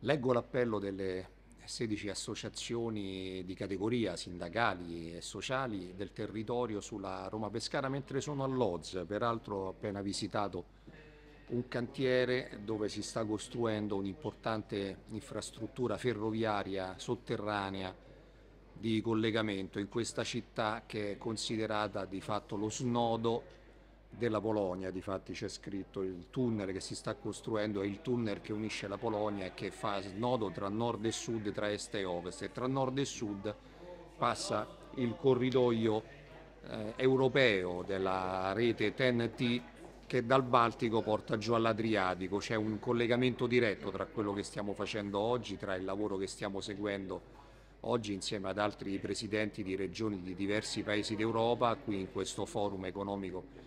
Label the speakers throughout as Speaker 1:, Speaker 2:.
Speaker 1: Leggo l'appello delle 16 associazioni di categoria sindacali e sociali del territorio sulla Roma Pescara mentre sono all'Oz, peraltro ho appena visitato un cantiere dove si sta costruendo un'importante infrastruttura ferroviaria sotterranea di collegamento in questa città che è considerata di fatto lo snodo della Polonia, di fatti c'è scritto il tunnel che si sta costruendo è il tunnel che unisce la Polonia e che fa snodo tra nord e sud, tra est e ovest e tra nord e sud passa il corridoio eh, europeo della rete TNT che dal Baltico porta giù all'Adriatico, c'è un collegamento diretto tra quello che stiamo facendo oggi, tra il lavoro che stiamo seguendo oggi insieme ad altri presidenti di regioni di diversi paesi d'Europa qui in questo forum economico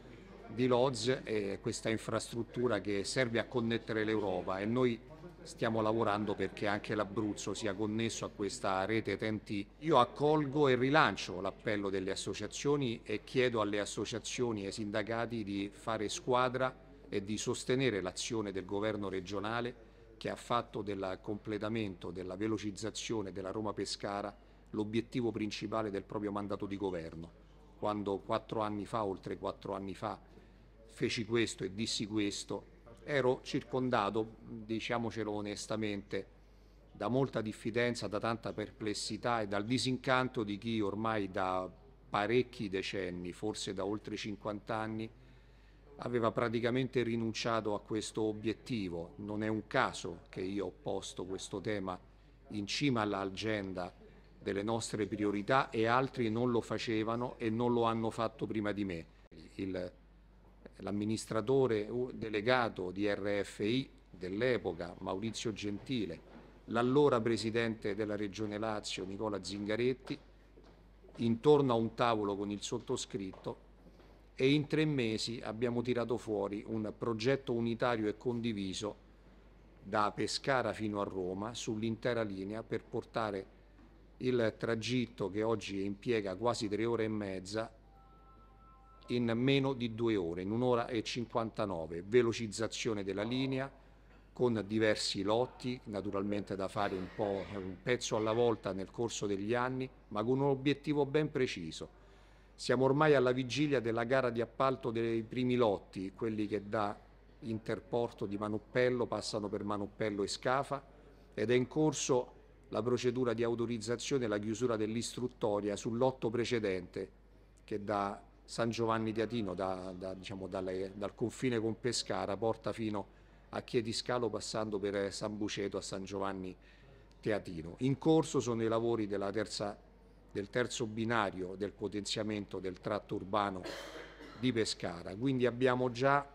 Speaker 1: di Lodz è questa infrastruttura che serve a connettere l'Europa e noi stiamo lavorando perché anche l'Abruzzo sia connesso a questa rete TNT. Io accolgo e rilancio l'appello delle associazioni e chiedo alle associazioni e ai sindacati di fare squadra e di sostenere l'azione del governo regionale che ha fatto del completamento della velocizzazione della Roma-Pescara l'obiettivo principale del proprio mandato di governo. Quando quattro anni fa, oltre quattro anni fa, feci questo e dissi questo, ero circondato, diciamocelo onestamente, da molta diffidenza, da tanta perplessità e dal disincanto di chi ormai da parecchi decenni, forse da oltre 50 anni, aveva praticamente rinunciato a questo obiettivo. Non è un caso che io ho posto questo tema in cima all'agenda delle nostre priorità e altri non lo facevano e non lo hanno fatto prima di me. Il l'amministratore delegato di RFI dell'epoca, Maurizio Gentile, l'allora presidente della Regione Lazio, Nicola Zingaretti, intorno a un tavolo con il sottoscritto e in tre mesi abbiamo tirato fuori un progetto unitario e condiviso da Pescara fino a Roma sull'intera linea per portare il tragitto che oggi impiega quasi tre ore e mezza in meno di due ore, in un'ora e 59, velocizzazione della linea con diversi lotti, naturalmente da fare un, po', un pezzo alla volta nel corso degli anni, ma con un obiettivo ben preciso. Siamo ormai alla vigilia della gara di appalto dei primi lotti, quelli che da interporto di Manuppello passano per Manuppello e Scafa ed è in corso la procedura di autorizzazione e la chiusura dell'istruttoria sul lotto precedente che da San Giovanni di Atino, da, da, diciamo, dalle, dal confine con Pescara, porta fino a Chiediscalo passando per eh, San Buceto a San Giovanni Teatino. In corso sono i lavori terza, del terzo binario del potenziamento del tratto urbano di Pescara, quindi abbiamo già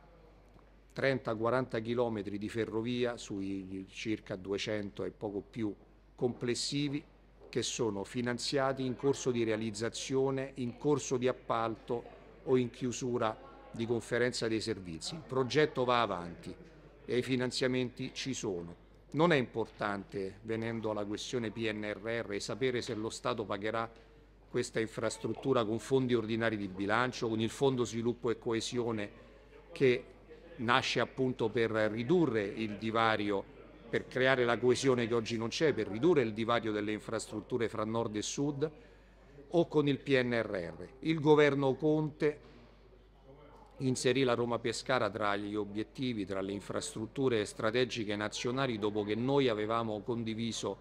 Speaker 1: 30-40 km di ferrovia sui circa 200 e poco più complessivi che sono finanziati in corso di realizzazione, in corso di appalto o in chiusura di conferenza dei servizi. Il progetto va avanti e i finanziamenti ci sono. Non è importante, venendo alla questione PNRR, sapere se lo Stato pagherà questa infrastruttura con fondi ordinari di bilancio, con il Fondo Sviluppo e Coesione che nasce appunto per ridurre il divario per creare la coesione che oggi non c'è, per ridurre il divario delle infrastrutture fra nord e sud o con il PNRR. Il governo Conte inserì la Roma Pescara tra gli obiettivi, tra le infrastrutture strategiche nazionali dopo che noi avevamo condiviso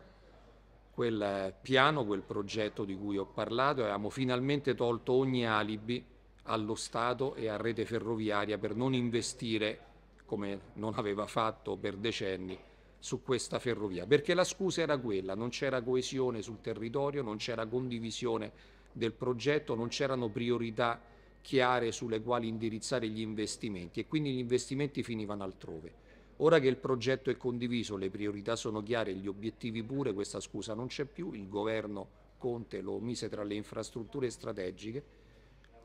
Speaker 1: quel piano, quel progetto di cui ho parlato e abbiamo finalmente tolto ogni alibi allo Stato e a rete ferroviaria per non investire come non aveva fatto per decenni su questa ferrovia, perché la scusa era quella, non c'era coesione sul territorio, non c'era condivisione del progetto, non c'erano priorità chiare sulle quali indirizzare gli investimenti e quindi gli investimenti finivano altrove. Ora che il progetto è condiviso, le priorità sono chiare, gli obiettivi pure, questa scusa non c'è più, il governo Conte lo mise tra le infrastrutture strategiche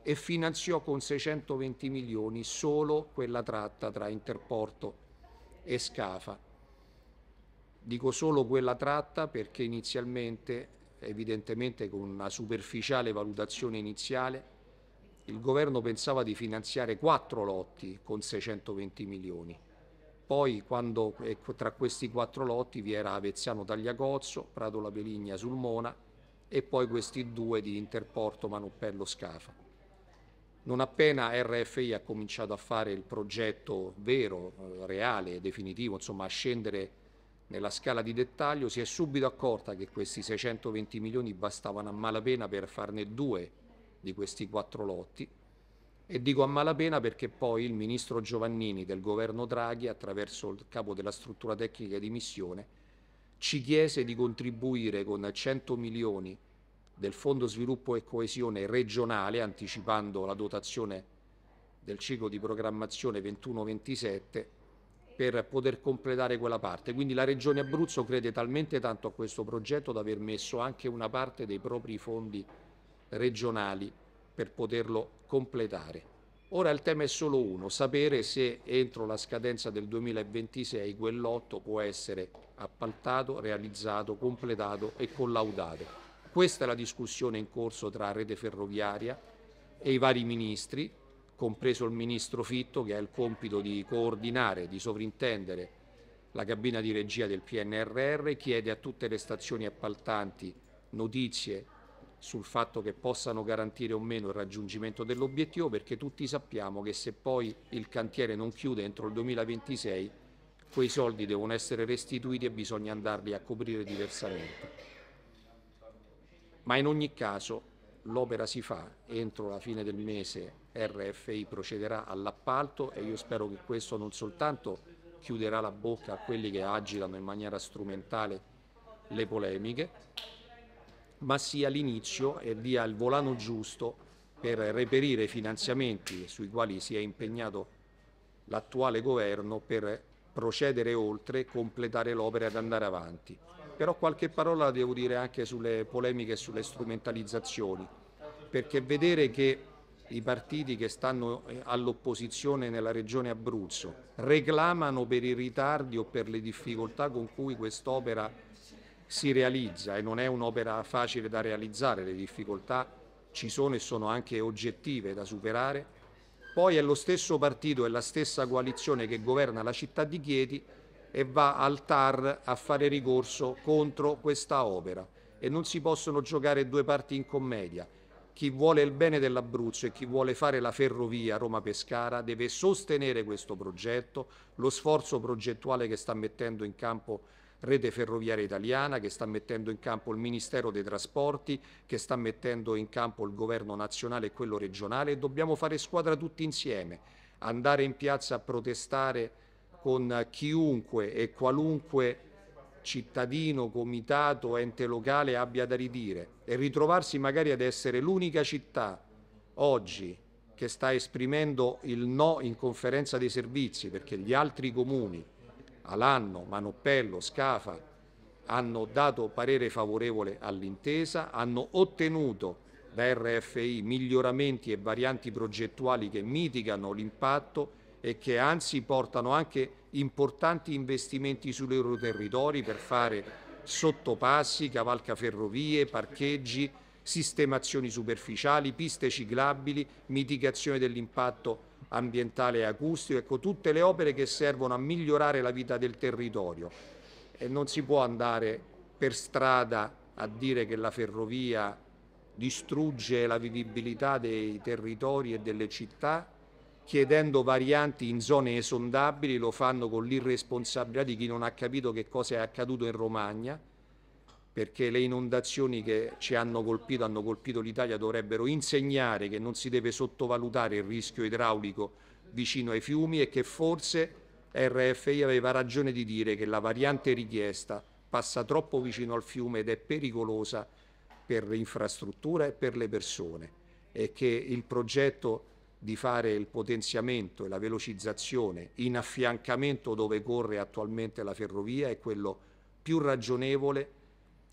Speaker 1: e finanziò con 620 milioni solo quella tratta tra Interporto e Scafa Dico solo quella tratta perché inizialmente, evidentemente con una superficiale valutazione iniziale, il governo pensava di finanziare quattro lotti con 620 milioni. Poi quando, ecco, tra questi quattro lotti vi era Avezzano Tagliacozzo, Prato La Peligna Sulmona e poi questi due di Interporto Manuppello Scafa. Non appena RFI ha cominciato a fare il progetto vero, eh, reale, definitivo, insomma a scendere nella scala di dettaglio si è subito accorta che questi 620 milioni bastavano a malapena per farne due di questi quattro lotti e dico a malapena perché poi il ministro Giovannini del governo Draghi, attraverso il capo della struttura tecnica di missione, ci chiese di contribuire con 100 milioni del Fondo Sviluppo e Coesione regionale, anticipando la dotazione del ciclo di programmazione 21-27 per poter completare quella parte. Quindi la Regione Abruzzo crede talmente tanto a questo progetto da aver messo anche una parte dei propri fondi regionali per poterlo completare. Ora il tema è solo uno, sapere se entro la scadenza del 2026 quel lotto può essere appaltato, realizzato, completato e collaudato. Questa è la discussione in corso tra Rete Ferroviaria e i vari ministri compreso il ministro Fitto che ha il compito di coordinare, di sovrintendere la cabina di regia del PNRR, chiede a tutte le stazioni appaltanti notizie sul fatto che possano garantire o meno il raggiungimento dell'obiettivo perché tutti sappiamo che se poi il cantiere non chiude entro il 2026 quei soldi devono essere restituiti e bisogna andarli a coprire diversamente. Ma in ogni caso l'opera si fa, entro la fine del mese RFI procederà all'appalto e io spero che questo non soltanto chiuderà la bocca a quelli che agitano in maniera strumentale le polemiche, ma sia l'inizio e dia il volano giusto per reperire i finanziamenti sui quali si è impegnato l'attuale governo per procedere oltre, completare l'opera ed andare avanti però qualche parola la devo dire anche sulle polemiche e sulle strumentalizzazioni, perché vedere che i partiti che stanno eh, all'opposizione nella regione Abruzzo reclamano per i ritardi o per le difficoltà con cui quest'opera si realizza e non è un'opera facile da realizzare, le difficoltà ci sono e sono anche oggettive da superare. Poi è lo stesso partito e la stessa coalizione che governa la città di Chieti e va al TAR a fare ricorso contro questa opera e non si possono giocare due parti in commedia. Chi vuole il bene dell'Abruzzo e chi vuole fare la ferrovia Roma-Pescara deve sostenere questo progetto, lo sforzo progettuale che sta mettendo in campo Rete Ferroviaria Italiana, che sta mettendo in campo il Ministero dei Trasporti, che sta mettendo in campo il Governo nazionale e quello regionale dobbiamo fare squadra tutti insieme, andare in piazza a protestare con chiunque e qualunque cittadino, comitato, ente locale abbia da ridire e ritrovarsi magari ad essere l'unica città oggi che sta esprimendo il no in conferenza dei servizi perché gli altri comuni, Alanno, Manoppello, Scafa, hanno dato parere favorevole all'intesa, hanno ottenuto da RFI miglioramenti e varianti progettuali che mitigano l'impatto e che anzi portano anche importanti investimenti sui loro territori per fare sottopassi, cavalcaferrovie, parcheggi, sistemazioni superficiali, piste ciclabili, mitigazione dell'impatto ambientale e acustico, ecco tutte le opere che servono a migliorare la vita del territorio. E non si può andare per strada a dire che la ferrovia distrugge la vivibilità dei territori e delle città chiedendo varianti in zone esondabili, lo fanno con l'irresponsabilità di chi non ha capito che cosa è accaduto in Romagna, perché le inondazioni che ci hanno colpito, hanno colpito l'Italia, dovrebbero insegnare che non si deve sottovalutare il rischio idraulico vicino ai fiumi e che forse RFI aveva ragione di dire che la variante richiesta passa troppo vicino al fiume ed è pericolosa per l'infrastruttura e per le persone e che il progetto di fare il potenziamento e la velocizzazione in affiancamento dove corre attualmente la ferrovia è quello più ragionevole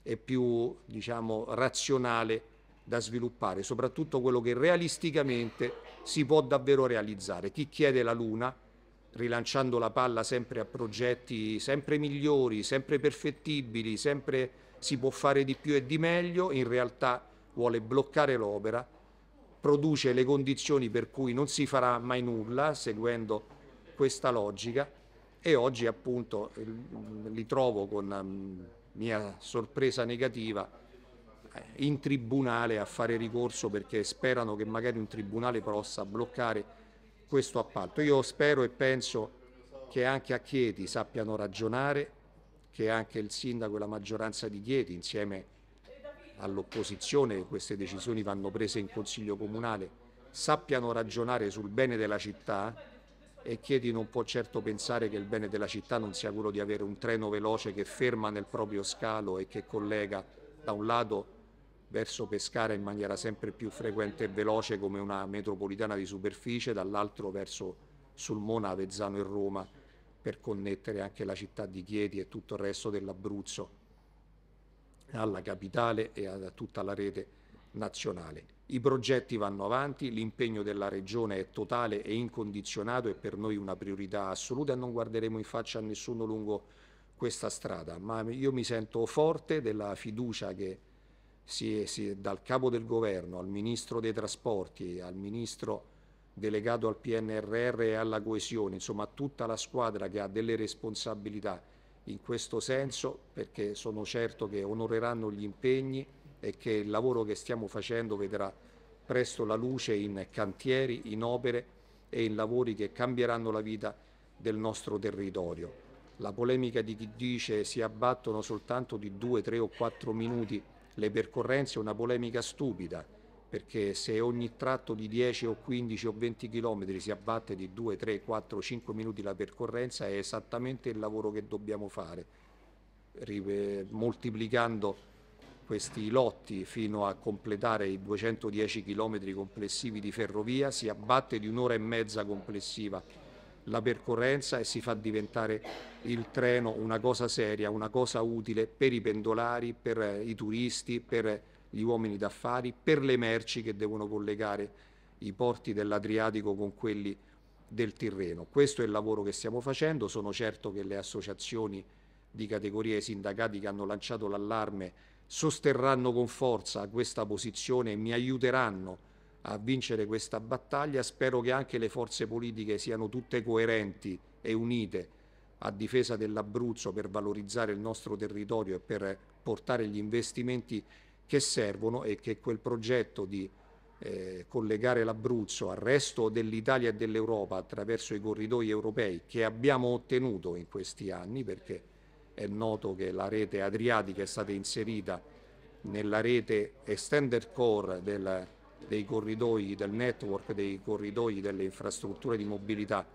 Speaker 1: e più diciamo, razionale da sviluppare, soprattutto quello che realisticamente si può davvero realizzare. Chi chiede la Luna, rilanciando la palla sempre a progetti sempre migliori, sempre perfettibili, sempre si può fare di più e di meglio, in realtà vuole bloccare l'opera produce le condizioni per cui non si farà mai nulla seguendo questa logica e oggi appunto li trovo con um, mia sorpresa negativa eh, in tribunale a fare ricorso perché sperano che magari un tribunale possa bloccare questo appalto. Io spero e penso che anche a Chieti sappiano ragionare, che anche il sindaco e la maggioranza di Chieti insieme a all'opposizione, queste decisioni vanno prese in Consiglio Comunale, sappiano ragionare sul bene della città e Chieti non può certo pensare che il bene della città non sia quello di avere un treno veloce che ferma nel proprio scalo e che collega da un lato verso Pescara in maniera sempre più frequente e veloce come una metropolitana di superficie, dall'altro verso Sulmona, Avezzano e Roma per connettere anche la città di Chieti e tutto il resto dell'Abruzzo alla capitale e a tutta la rete nazionale. I progetti vanno avanti, l'impegno della Regione è totale e incondizionato è per noi una priorità assoluta e non guarderemo in faccia a nessuno lungo questa strada, ma io mi sento forte della fiducia che si, si, dal capo del governo al ministro dei trasporti, al ministro delegato al PNRR e alla coesione, insomma tutta la squadra che ha delle responsabilità in questo senso perché sono certo che onoreranno gli impegni e che il lavoro che stiamo facendo vedrà presto la luce in cantieri, in opere e in lavori che cambieranno la vita del nostro territorio. La polemica di chi dice si abbattono soltanto di due, tre o quattro minuti le percorrenze è una polemica stupida perché se ogni tratto di 10 o 15 o 20 km si abbatte di 2, 3, 4, 5 minuti la percorrenza è esattamente il lavoro che dobbiamo fare, moltiplicando questi lotti fino a completare i 210 km complessivi di ferrovia, si abbatte di un'ora e mezza complessiva la percorrenza e si fa diventare il treno una cosa seria, una cosa utile per i pendolari, per i turisti, per gli uomini d'affari per le merci che devono collegare i porti dell'Adriatico con quelli del Tirreno. Questo è il lavoro che stiamo facendo, sono certo che le associazioni di categoria e i sindacati che hanno lanciato l'allarme sosterranno con forza questa posizione e mi aiuteranno a vincere questa battaglia. Spero che anche le forze politiche siano tutte coerenti e unite a difesa dell'Abruzzo per valorizzare il nostro territorio e per portare gli investimenti che servono e che quel progetto di eh, collegare l'Abruzzo al resto dell'Italia e dell'Europa attraverso i corridoi europei che abbiamo ottenuto in questi anni, perché è noto che la rete adriatica è stata inserita nella rete extended core del, dei corridoi, del network dei corridoi delle infrastrutture di mobilità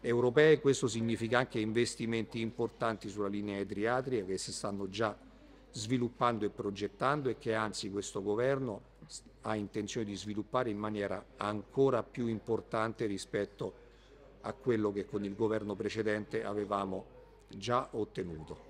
Speaker 1: europee, questo significa anche investimenti importanti sulla linea adriatica che si stanno già sviluppando e progettando e che anzi questo governo ha intenzione di sviluppare in maniera ancora più importante rispetto a quello che con il governo precedente avevamo già ottenuto.